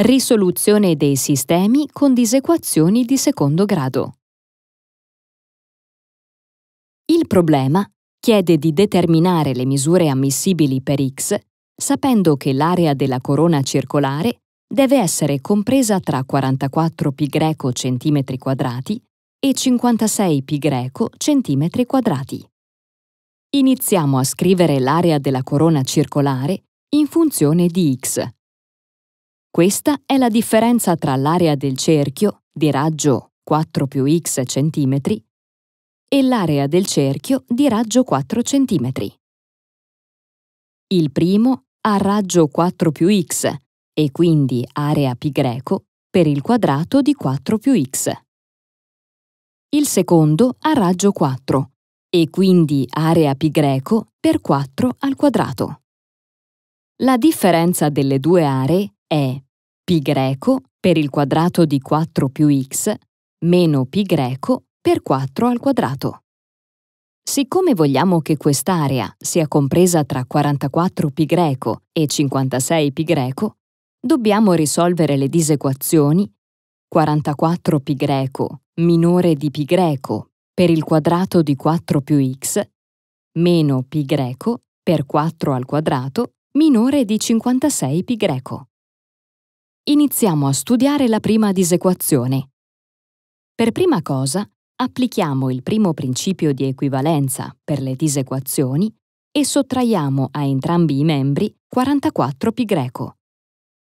Risoluzione dei sistemi con disequazioni di secondo grado. Il problema chiede di determinare le misure ammissibili per x sapendo che l'area della corona circolare deve essere compresa tra 44 π cm 2 e 56 π cm 2 Iniziamo a scrivere l'area della corona circolare in funzione di x questa è la differenza tra l'area del cerchio, di raggio 4 più x cm, e l'area del cerchio di raggio 4 cm. Il primo ha raggio 4 più x e quindi area pi greco per il quadrato di 4 più x. Il secondo ha raggio 4 e quindi area pi greco per 4 al quadrato. La differenza delle due aree è pi greco per il quadrato di 4 più x meno pi greco per 4 al quadrato. Siccome vogliamo che quest'area sia compresa tra 44 pi greco e 56 pi greco, dobbiamo risolvere le disequazioni 44 pi greco minore di pi greco per il quadrato di 4 più x meno pi greco per 4 al quadrato minore di 56 pi greco iniziamo a studiare la prima disequazione. Per prima cosa, applichiamo il primo principio di equivalenza per le disequazioni e sottraiamo a entrambi i membri 44π.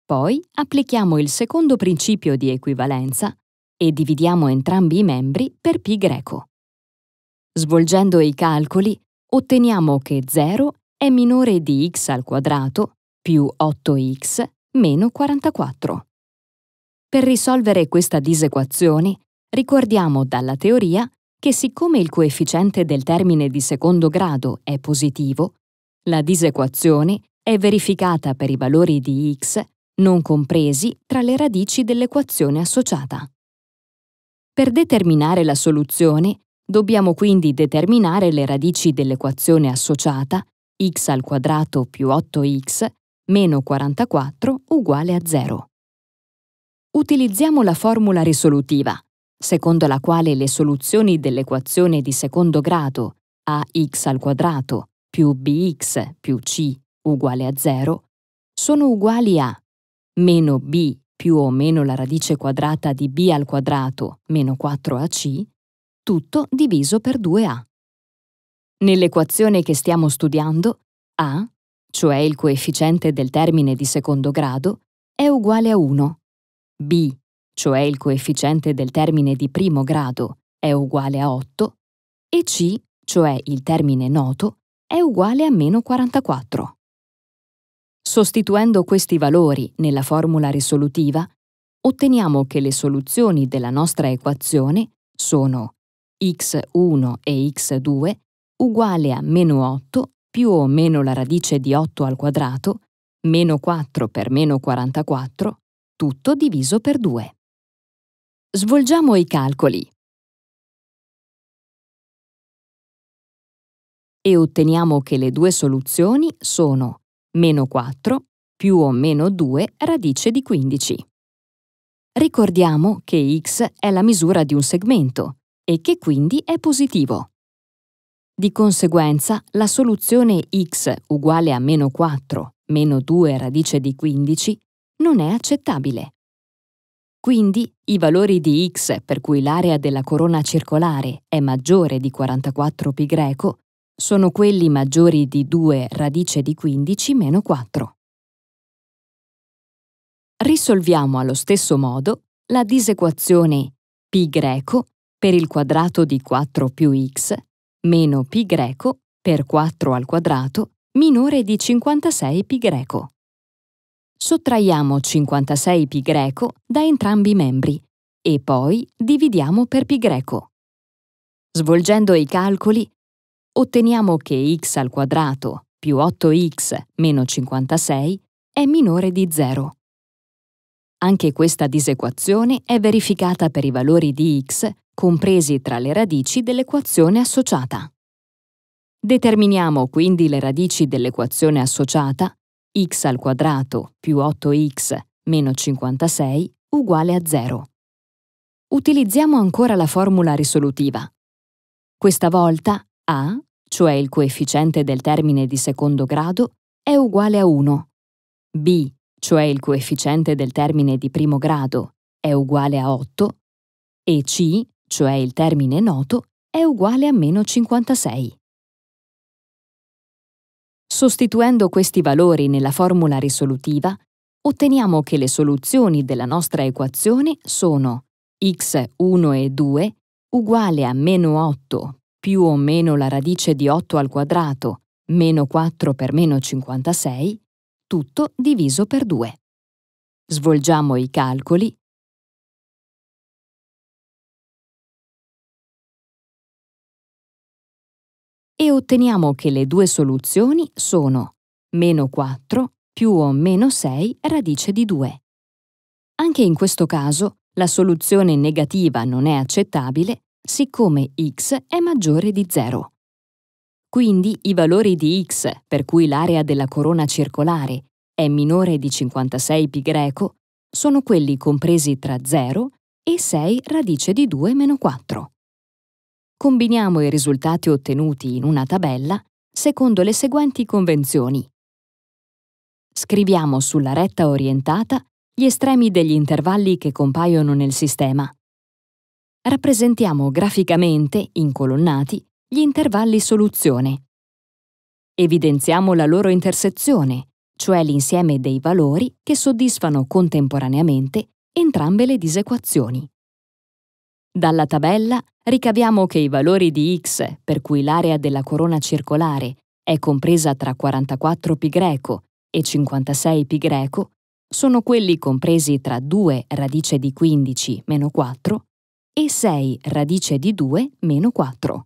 Poi applichiamo il secondo principio di equivalenza e dividiamo entrambi i membri per π. Svolgendo i calcoli, otteniamo che 0 è minore di x al quadrato più 8x meno 44. Per risolvere questa disequazione, ricordiamo dalla teoria che siccome il coefficiente del termine di secondo grado è positivo, la disequazione è verificata per i valori di x non compresi tra le radici dell'equazione associata. Per determinare la soluzione, dobbiamo quindi determinare le radici dell'equazione associata x al quadrato più 8x meno 44 uguale a 0. Utilizziamo la formula risolutiva, secondo la quale le soluzioni dell'equazione di secondo grado ax al quadrato più bx più c uguale a 0 sono uguali a meno b più o meno la radice quadrata di b al quadrato meno 4ac, tutto diviso per 2a. Nell'equazione che stiamo studiando, a cioè il coefficiente del termine di secondo grado, è uguale a 1. b, cioè il coefficiente del termine di primo grado, è uguale a 8. E c, cioè il termine noto, è uguale a meno 44. Sostituendo questi valori nella formula risolutiva, otteniamo che le soluzioni della nostra equazione sono x1 e x2 uguale a meno 8 più o meno la radice di 8 al quadrato, meno 4 per meno 44, tutto diviso per 2. Svolgiamo i calcoli e otteniamo che le due soluzioni sono meno 4 più o meno 2 radice di 15. Ricordiamo che x è la misura di un segmento e che quindi è positivo. Di conseguenza, la soluzione x uguale a meno 4 meno 2 radice di 15 non è accettabile. Quindi i valori di x per cui l'area della corona circolare è maggiore di 44 π greco sono quelli maggiori di 2 radice di 15 meno 4. Risolviamo allo stesso modo la disequazione π greco per il quadrato di 4 più x meno pi greco per 4 al quadrato minore di 56 pi greco. Sottraiamo 56 pi greco da entrambi i membri e poi dividiamo per pi greco. Svolgendo i calcoli, otteniamo che x al quadrato più 8x meno 56 è minore di 0. Anche questa disequazione è verificata per i valori di x compresi tra le radici dell'equazione associata. Determiniamo quindi le radici dell'equazione associata x al quadrato più 8x meno 56 uguale a 0. Utilizziamo ancora la formula risolutiva. Questa volta a, cioè il coefficiente del termine di secondo grado, è uguale a 1. b, cioè il coefficiente del termine di primo grado, è uguale a 8. E c, cioè il termine noto, è uguale a meno 56. Sostituendo questi valori nella formula risolutiva, otteniamo che le soluzioni della nostra equazione sono x1 e 2 uguale a meno 8 più o meno la radice di 8 al quadrato meno 4 per meno 56, tutto diviso per 2. Svolgiamo i calcoli e otteniamo che le due soluzioni sono meno 4 più o meno 6 radice di 2. Anche in questo caso la soluzione negativa non è accettabile siccome x è maggiore di 0. Quindi i valori di x, per cui l'area della corona circolare è minore di 56 pi greco sono quelli compresi tra 0 e 6 radice di 2 meno 4 combiniamo i risultati ottenuti in una tabella secondo le seguenti convenzioni. Scriviamo sulla retta orientata gli estremi degli intervalli che compaiono nel sistema. Rappresentiamo graficamente, in colonnati, gli intervalli soluzione. Evidenziamo la loro intersezione, cioè l'insieme dei valori che soddisfano contemporaneamente entrambe le disequazioni. Dalla tabella ricaviamo che i valori di x, per cui l'area della corona circolare è compresa tra 44 π e 56 π, sono quelli compresi tra 2 radice di 15 meno 4 e 6 radice di 2 meno 4.